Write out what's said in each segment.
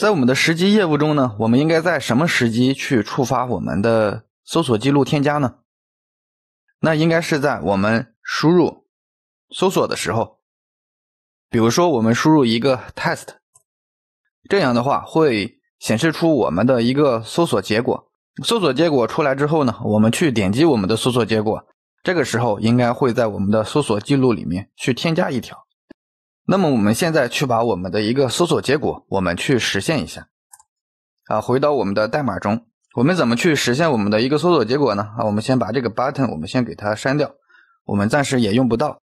在我们的实际业务中呢，我们应该在什么时机去触发我们的搜索记录添加呢？那应该是在我们输入搜索的时候，比如说我们输入一个 test，这样的话会显示出我们的一个搜索结果。搜索结果出来之后呢，我们去点击我们的搜索结果，这个时候应该会在我们的搜索记录里面去添加一条。那么我们现在去把我们的一个搜索结果，我们去实现一下啊。回到我们的代码中，我们怎么去实现我们的一个搜索结果呢？啊，我们先把这个 button 我们先给它删掉，我们暂时也用不到。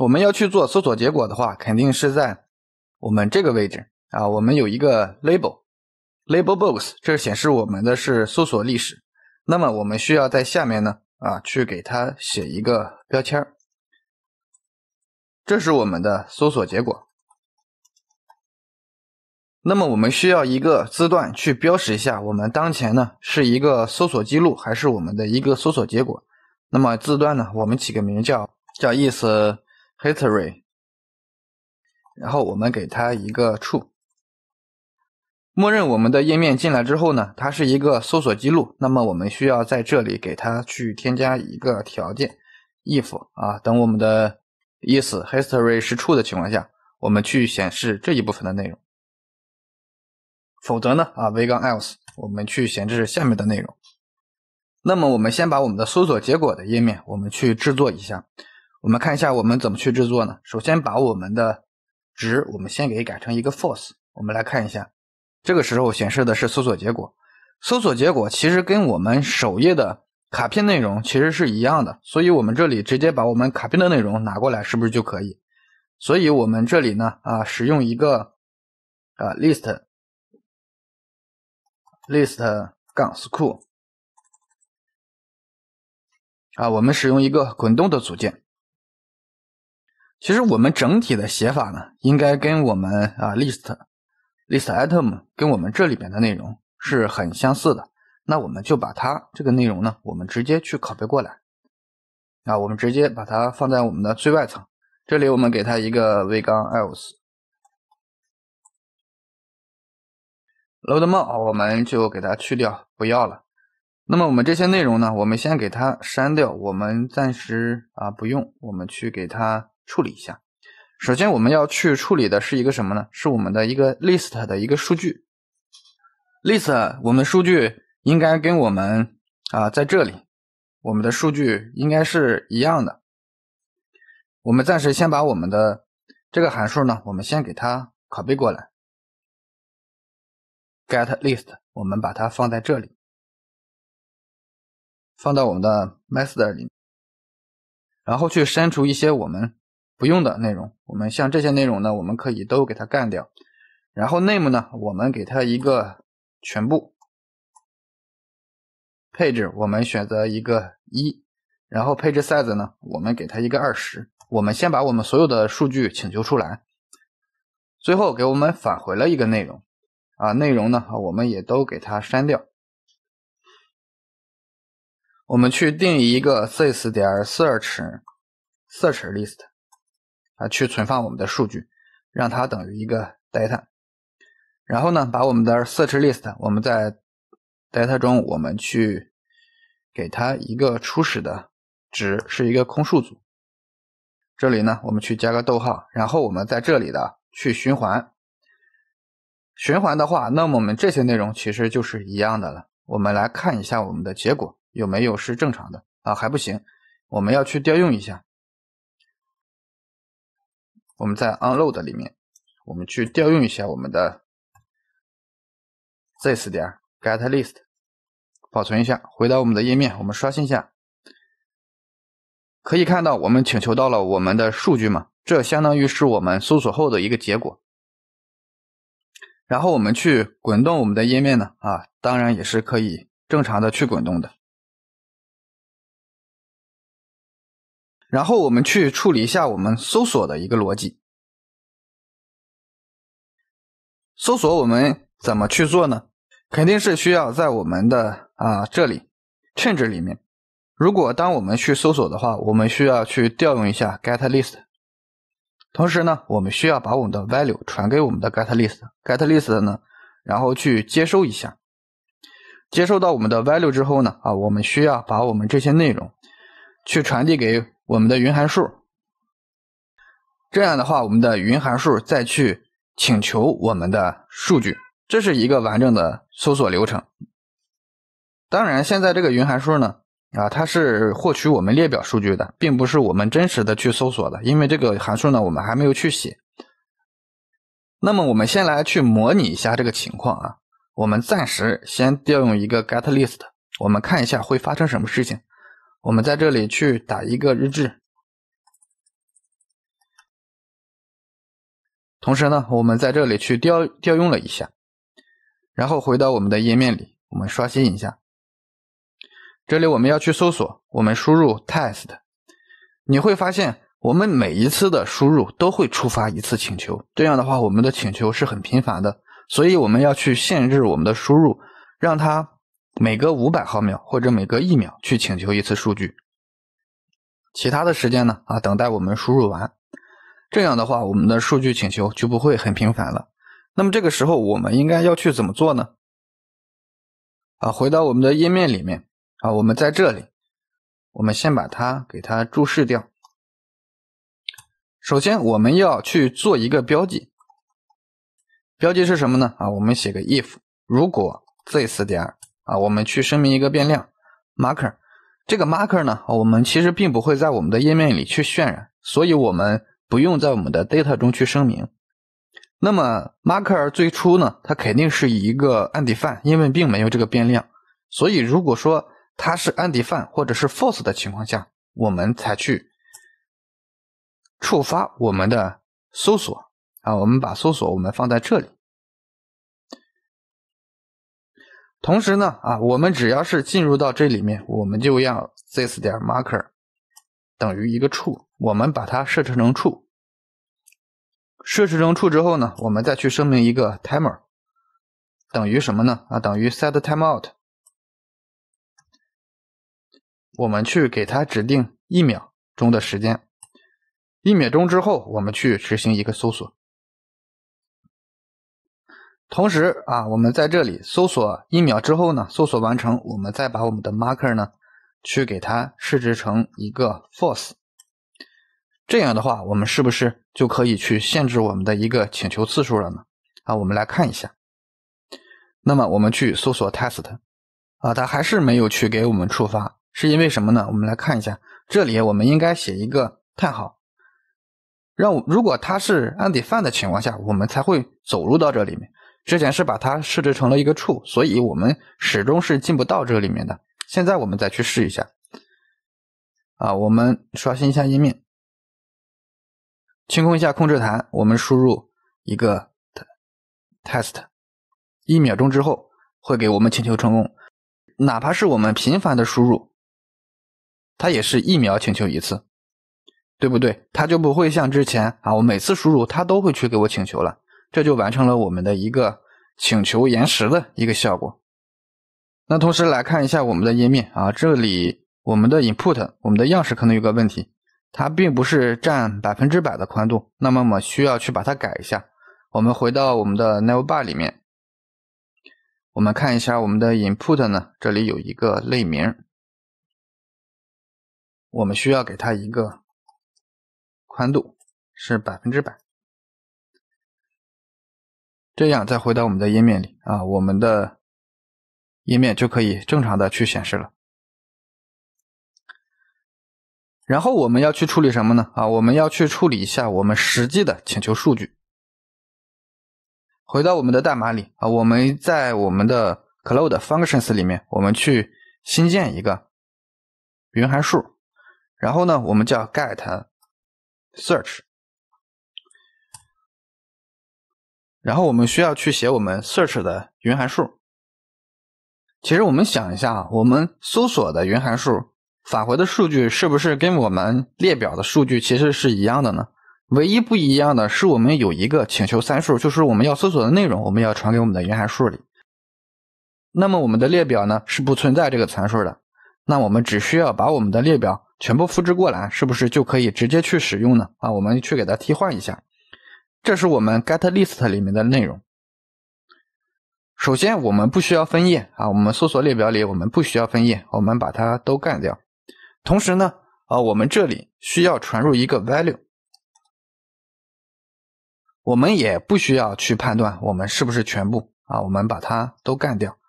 我们要去做搜索结果的话，肯定是在我们这个位置啊。我们有一个 label，label box 这显示我们的是搜索历史。那么我们需要在下面呢啊，去给它写一个标签儿。这是我们的搜索结果。那么我们需要一个字段去标识一下，我们当前呢是一个搜索记录还是我们的一个搜索结果。那么字段呢，我们起个名叫叫 is history。然后我们给它一个 true。默认我们的页面进来之后呢，它是一个搜索记录。那么我们需要在这里给它去添加一个条件 if 啊，等我们的。意思，history 是 true 的情况下，我们去显示这一部分的内容；否则呢，啊 v i else 我们去显示下面的内容。那么，我们先把我们的搜索结果的页面我们去制作一下。我们看一下我们怎么去制作呢？首先把我们的值我们先给改成一个 false。我们来看一下，这个时候显示的是搜索结果。搜索结果其实跟我们首页的。卡片内容其实是一样的，所以我们这里直接把我们卡片的内容拿过来，是不是就可以？所以我们这里呢，啊，使用一个啊 list，list 杠 school 啊，我们使用一个滚动的组件。其实我们整体的写法呢，应该跟我们啊 list，list item 跟我们这里边的内容是很相似的。那我们就把它这个内容呢，我们直接去拷贝过来。啊，我们直接把它放在我们的最外层。这里我们给它一个 v 杠 else load more，我们就给它去掉，不要了。那么我们这些内容呢，我们先给它删掉，我们暂时啊不用，我们去给它处理一下。首先我们要去处理的是一个什么呢？是我们的一个 list 的一个数据。list 我们数据。应该跟我们啊，在这里，我们的数据应该是一样的。我们暂时先把我们的这个函数呢，我们先给它拷贝过来。get list，我们把它放在这里，放到我们的 master 里，然后去删除一些我们不用的内容。我们像这些内容呢，我们可以都给它干掉。然后 name 呢，我们给它一个全部。配置我们选择一个一，然后配置 size 呢？我们给它一个二十。我们先把我们所有的数据请求出来，最后给我们返回了一个内容啊。内容呢，我们也都给它删掉。我们去定义一个 s i x 点 search search list 啊，去存放我们的数据，让它等于一个 data。然后呢，把我们的 search list，我们在 data 中我们去。给它一个初始的值是一个空数组，这里呢我们去加个逗号，然后我们在这里的去循环，循环的话，那么我们这些内容其实就是一样的了。我们来看一下我们的结果有没有是正常的啊还不行，我们要去调用一下，我们在 unload 里面，我们去调用一下我们的 this 点 getlist。保存一下，回到我们的页面，我们刷新一下，可以看到我们请求到了我们的数据嘛？这相当于是我们搜索后的一个结果。然后我们去滚动我们的页面呢，啊，当然也是可以正常的去滚动的。然后我们去处理一下我们搜索的一个逻辑。搜索我们怎么去做呢？肯定是需要在我们的啊，这里，change 里面，如果当我们去搜索的话，我们需要去调用一下 get list，同时呢，我们需要把我们的 value 传给我们的 get list，get list 呢，然后去接收一下，接收到我们的 value 之后呢，啊，我们需要把我们这些内容去传递给我们的云函数，这样的话，我们的云函数再去请求我们的数据，这是一个完整的搜索流程。当然，现在这个云函数呢，啊，它是获取我们列表数据的，并不是我们真实的去搜索的，因为这个函数呢，我们还没有去写。那么，我们先来去模拟一下这个情况啊。我们暂时先调用一个 get list，我们看一下会发生什么事情。我们在这里去打一个日志，同时呢，我们在这里去调调用了一下，然后回到我们的页面里，我们刷新一下。这里我们要去搜索，我们输入 test，你会发现我们每一次的输入都会触发一次请求。这样的话，我们的请求是很频繁的，所以我们要去限制我们的输入，让它每隔五百毫秒或者每隔一秒去请求一次数据。其他的时间呢啊，等待我们输入完。这样的话，我们的数据请求就不会很频繁了。那么这个时候我们应该要去怎么做呢？啊，回到我们的页面里面。啊，我们在这里，我们先把它给它注释掉。首先，我们要去做一个标记。标记是什么呢？啊，我们写个 if，如果 z 点啊，我们去声明一个变量 marker。这个 marker 呢，我们其实并不会在我们的页面里去渲染，所以我们不用在我们的 data 中去声明。那么 marker 最初呢，它肯定是一个 undefine，因为并没有这个变量。所以如果说它是安迪 d 或者是 f a l s e 的情况下，我们才去触发我们的搜索啊。我们把搜索我们放在这里。同时呢，啊，我们只要是进入到这里面，我们就要 this 点 marker 等于一个 true。我们把它设置成 true。设置成 true 之后呢，我们再去声明一个 timer 等于什么呢？啊，等于 setTimeout。我们去给它指定一秒钟的时间，一秒钟之后，我们去执行一个搜索。同时啊，我们在这里搜索一秒之后呢，搜索完成，我们再把我们的 marker 呢，去给它设置成一个 false。这样的话，我们是不是就可以去限制我们的一个请求次数了呢？啊，我们来看一下。那么我们去搜索 test，啊，它还是没有去给我们触发。是因为什么呢？我们来看一下，这里我们应该写一个叹号，让如果它是 u n f i 犯的情况下，我们才会走入到这里面。之前是把它设置成了一个处，所以我们始终是进不到这里面的。现在我们再去试一下，啊，我们刷新一下页面，清空一下控制台，我们输入一个 test，一秒钟之后会给我们请求成功，哪怕是我们频繁的输入。它也是一秒请求一次，对不对？它就不会像之前啊，我每次输入它都会去给我请求了，这就完成了我们的一个请求延时的一个效果。那同时来看一下我们的页面啊，这里我们的 input 我们的样式可能有个问题，它并不是占百分之百的宽度。那么我们需要去把它改一下。我们回到我们的 nav bar 里面，我们看一下我们的 input 呢，这里有一个类名。我们需要给它一个宽度是百分之百，这样再回到我们的页面里啊，我们的页面就可以正常的去显示了。然后我们要去处理什么呢？啊，我们要去处理一下我们实际的请求数据。回到我们的代码里啊，我们在我们的 Cloud Functions 里面，我们去新建一个云函数。然后呢，我们叫 get search，然后我们需要去写我们 search 的云函数。其实我们想一下，我们搜索的云函数返回的数据是不是跟我们列表的数据其实是一样的呢？唯一不一样的是，我们有一个请求参数，就是我们要搜索的内容，我们要传给我们的云函数里。那么我们的列表呢，是不存在这个参数的。那我们只需要把我们的列表全部复制过来，是不是就可以直接去使用呢？啊，我们去给它替换一下。这是我们 get list 里面的内容。首先，我们不需要分页啊，我们搜索列表里我们不需要分页，我们把它都干掉。同时呢，啊，我们这里需要传入一个 value，我们也不需要去判断我们是不是全部啊，我们把它都干掉。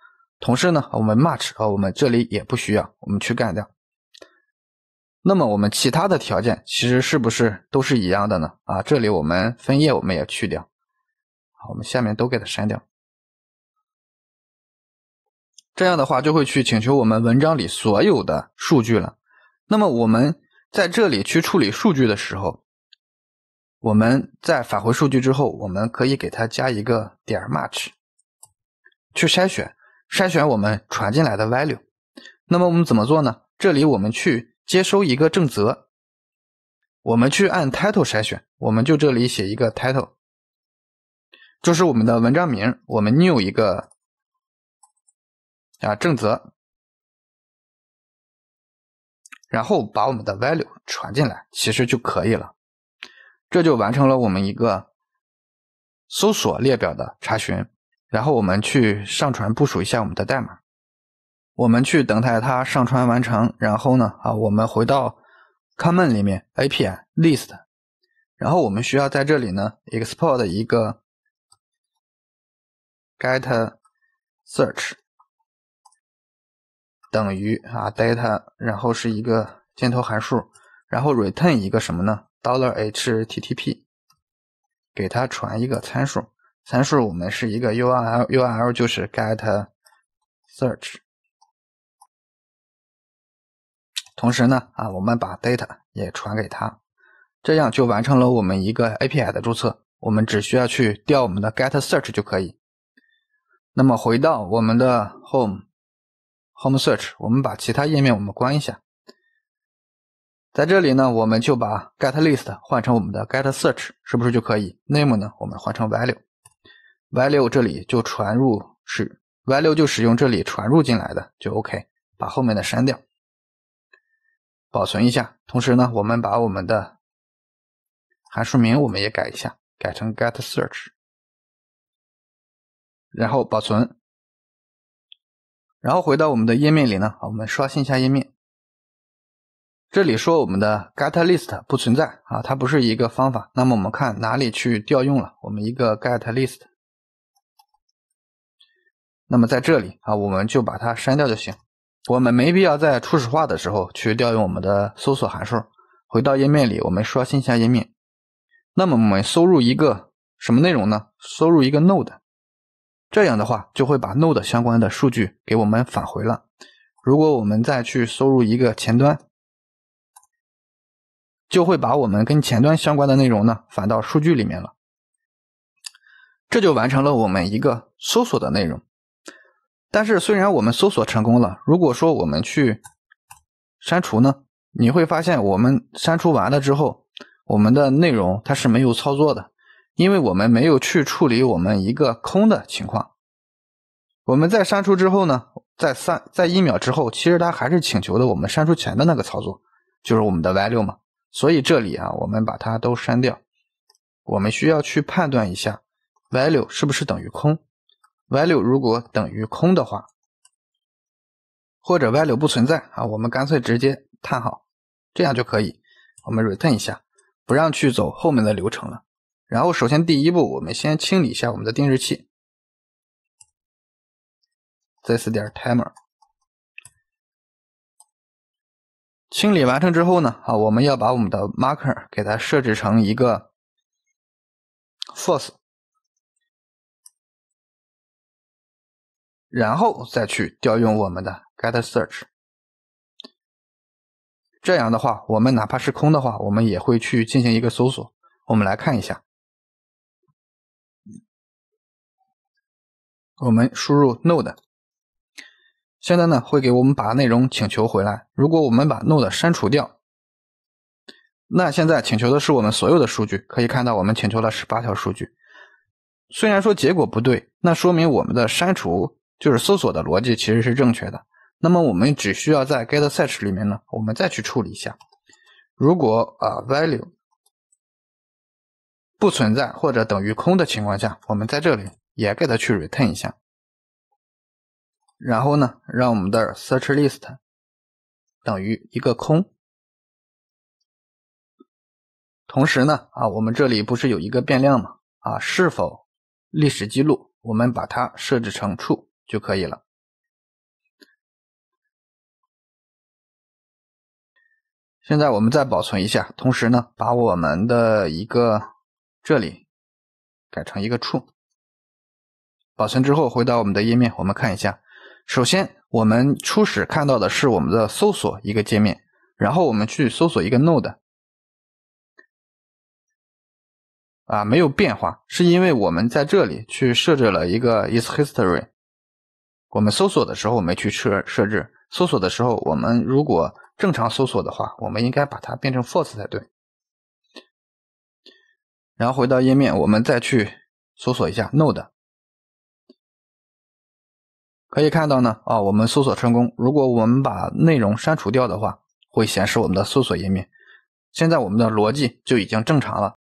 同时呢，我们 much 和我们这里也不需要，我们去干掉。那么我们其他的条件其实是不是都是一样的呢？啊，这里我们分页我们也去掉，好，我们下面都给它删掉。这样的话就会去请求我们文章里所有的数据了。那么我们在这里去处理数据的时候，我们在返回数据之后，我们可以给它加一个点 m much 去筛选。筛选我们传进来的 value，那么我们怎么做呢？这里我们去接收一个正则，我们去按 title 筛选，我们就这里写一个 title，就是我们的文章名，我们 new 一个啊正则，然后把我们的 value 传进来，其实就可以了，这就完成了我们一个搜索列表的查询。然后我们去上传部署一下我们的代码，我们去等待它上传完成。然后呢，啊，我们回到 c o m m o n 里面 api list，然后我们需要在这里呢 export 一个 get search 等于啊 data，然后是一个箭头函数，然后 return 一个什么呢？$http d o l l a r 给它传一个参数。参数我们是一个 URL，URL 就是 get search，同时呢啊，我们把 data 也传给他，这样就完成了我们一个 API 的注册。我们只需要去调我们的 get search 就可以。那么回到我们的 home home search，我们把其他页面我们关一下，在这里呢，我们就把 get list 换成我们的 get search，是不是就可以？name 呢，我们换成 value。y 六这里就传入是 y 六就使用这里传入进来的就 OK，把后面的删掉，保存一下。同时呢，我们把我们的函数名我们也改一下，改成 get search，然后保存，然后回到我们的页面里呢，我们刷新一下页面。这里说我们的 get list 不存在啊，它不是一个方法。那么我们看哪里去调用了我们一个 get list。那么在这里啊，我们就把它删掉就行。我们没必要在初始化的时候去调用我们的搜索函数。回到页面里，我们刷新一下页面。那么我们输入一个什么内容呢？输入一个 node，这样的话就会把 node 相关的数据给我们返回了。如果我们再去输入一个前端，就会把我们跟前端相关的内容呢返到数据里面了。这就完成了我们一个搜索的内容。但是，虽然我们搜索成功了，如果说我们去删除呢，你会发现我们删除完了之后，我们的内容它是没有操作的，因为我们没有去处理我们一个空的情况。我们在删除之后呢，在三，在一秒之后，其实它还是请求的我们删除前的那个操作，就是我们的 value 嘛。所以这里啊，我们把它都删掉。我们需要去判断一下 value 是不是等于空。value 如果等于空的话，或者 value 不存在啊，我们干脆直接叹号，这样就可以，我们 return 一下，不让去走后面的流程了。然后首先第一步，我们先清理一下我们的定时器，t h i s 点 timer。清理完成之后呢，啊，我们要把我们的 marker 给它设置成一个 false。然后再去调用我们的 get search，这样的话，我们哪怕是空的话，我们也会去进行一个搜索。我们来看一下，我们输入 node，现在呢会给我们把内容请求回来。如果我们把 node 删除掉，那现在请求的是我们所有的数据，可以看到我们请求了十八条数据。虽然说结果不对，那说明我们的删除。就是搜索的逻辑其实是正确的。那么我们只需要在 get search 里面呢，我们再去处理一下。如果啊 value 不存在或者等于空的情况下，我们在这里也给它去 return 一下。然后呢，让我们的 search list 等于一个空。同时呢，啊我们这里不是有一个变量吗？啊是否历史记录？我们把它设置成 true。就可以了。现在我们再保存一下，同时呢，把我们的一个这里改成一个处。保存之后回到我们的页面，我们看一下。首先，我们初始看到的是我们的搜索一个界面，然后我们去搜索一个 node，啊，没有变化，是因为我们在这里去设置了一个 is history。我们搜索的时候没去设设置，搜索的时候我们如果正常搜索的话，我们应该把它变成 false 才对。然后回到页面，我们再去搜索一下 node，可以看到呢，啊，我们搜索成功。如果我们把内容删除掉的话，会显示我们的搜索页面。现在我们的逻辑就已经正常了。